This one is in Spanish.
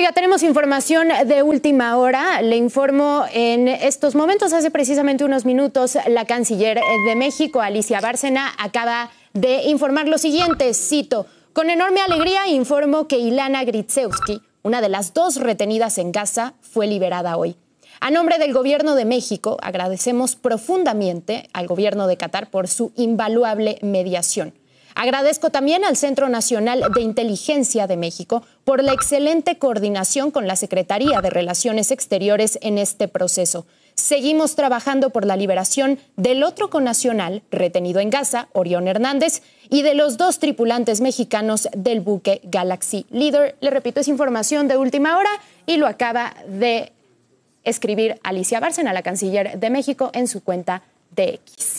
Oiga, tenemos información de última hora. Le informo en estos momentos, hace precisamente unos minutos, la canciller de México, Alicia Bárcena, acaba de informar lo siguiente, cito, con enorme alegría informo que Ilana Gritzewski, una de las dos retenidas en Gaza, fue liberada hoy. A nombre del Gobierno de México, agradecemos profundamente al Gobierno de Qatar por su invaluable mediación. Agradezco también al Centro Nacional de Inteligencia de México por la excelente coordinación con la Secretaría de Relaciones Exteriores en este proceso. Seguimos trabajando por la liberación del otro conacional retenido en Gaza, Orión Hernández, y de los dos tripulantes mexicanos del buque Galaxy Leader. Le repito, es información de última hora y lo acaba de escribir Alicia Bárcena, la canciller de México, en su cuenta de X.